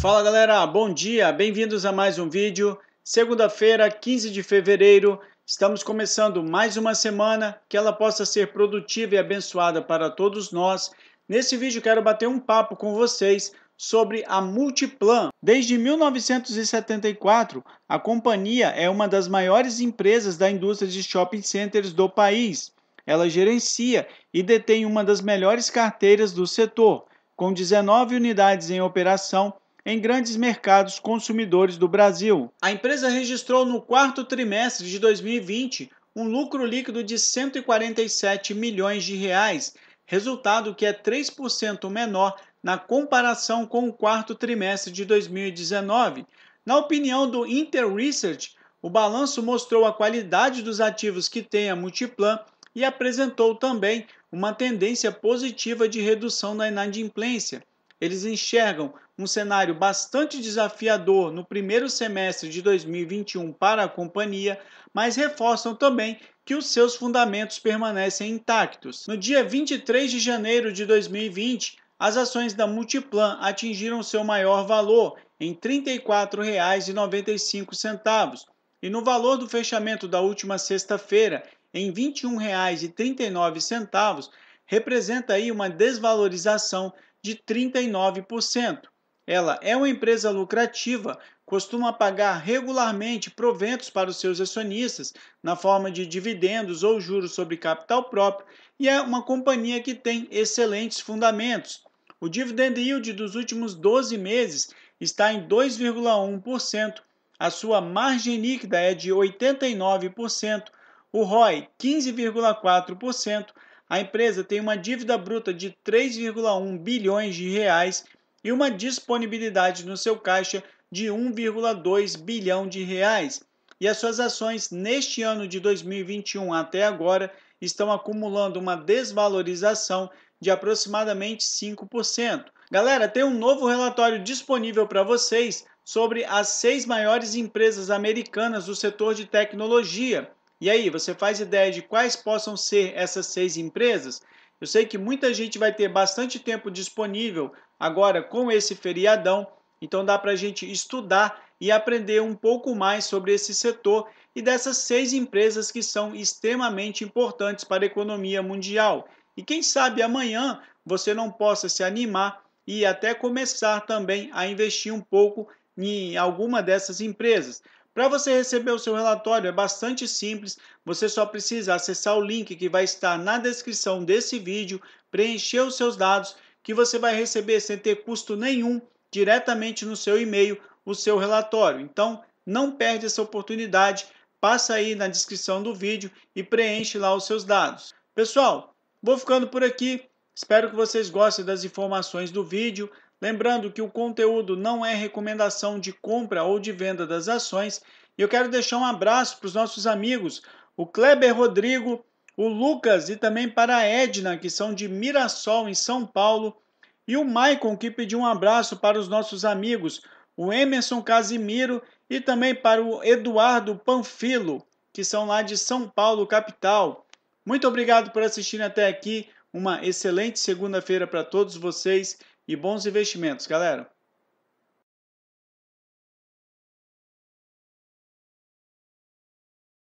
Fala galera, bom dia, bem-vindos a mais um vídeo. Segunda-feira, 15 de fevereiro, estamos começando mais uma semana que ela possa ser produtiva e abençoada para todos nós. Nesse vídeo quero bater um papo com vocês sobre a Multiplan. Desde 1974, a companhia é uma das maiores empresas da indústria de shopping centers do país. Ela gerencia e detém uma das melhores carteiras do setor, com 19 unidades em operação em grandes mercados consumidores do Brasil. A empresa registrou no quarto trimestre de 2020 um lucro líquido de 147 milhões de reais, resultado que é 3% menor na comparação com o quarto trimestre de 2019. Na opinião do Inter Research, o balanço mostrou a qualidade dos ativos que tem a Multiplan e apresentou também uma tendência positiva de redução da inadimplência. Eles enxergam um cenário bastante desafiador no primeiro semestre de 2021 para a companhia, mas reforçam também que os seus fundamentos permanecem intactos. No dia 23 de janeiro de 2020, as ações da Multiplan atingiram seu maior valor em R$ 34,95 e no valor do fechamento da última sexta-feira em R$ 21,39 representa aí uma desvalorização de 39%. Ela é uma empresa lucrativa, costuma pagar regularmente proventos para os seus acionistas, na forma de dividendos ou juros sobre capital próprio, e é uma companhia que tem excelentes fundamentos. O dividend yield dos últimos 12 meses está em 2,1%, a sua margem líquida é de 89%, o ROI 15,4% a empresa tem uma dívida bruta de 3,1 bilhões de reais e uma disponibilidade no seu caixa de 1,2 bilhão de reais. E as suas ações neste ano de 2021 até agora estão acumulando uma desvalorização de aproximadamente 5%. Galera, tem um novo relatório disponível para vocês sobre as seis maiores empresas americanas do setor de tecnologia. E aí, você faz ideia de quais possam ser essas seis empresas? Eu sei que muita gente vai ter bastante tempo disponível agora com esse feriadão, então dá para a gente estudar e aprender um pouco mais sobre esse setor e dessas seis empresas que são extremamente importantes para a economia mundial. E quem sabe amanhã você não possa se animar e até começar também a investir um pouco em alguma dessas empresas. Para você receber o seu relatório é bastante simples, você só precisa acessar o link que vai estar na descrição desse vídeo, preencher os seus dados, que você vai receber sem ter custo nenhum diretamente no seu e-mail o seu relatório. Então, não perde essa oportunidade, passa aí na descrição do vídeo e preenche lá os seus dados. Pessoal, vou ficando por aqui. Espero que vocês gostem das informações do vídeo. Lembrando que o conteúdo não é recomendação de compra ou de venda das ações. E eu quero deixar um abraço para os nossos amigos, o Kleber Rodrigo, o Lucas e também para a Edna, que são de Mirassol, em São Paulo, e o Maicon, que pediu um abraço para os nossos amigos, o Emerson Casimiro e também para o Eduardo Panfilo, que são lá de São Paulo, capital. Muito obrigado por assistirem até aqui. Uma excelente segunda-feira para todos vocês e bons investimentos, galera!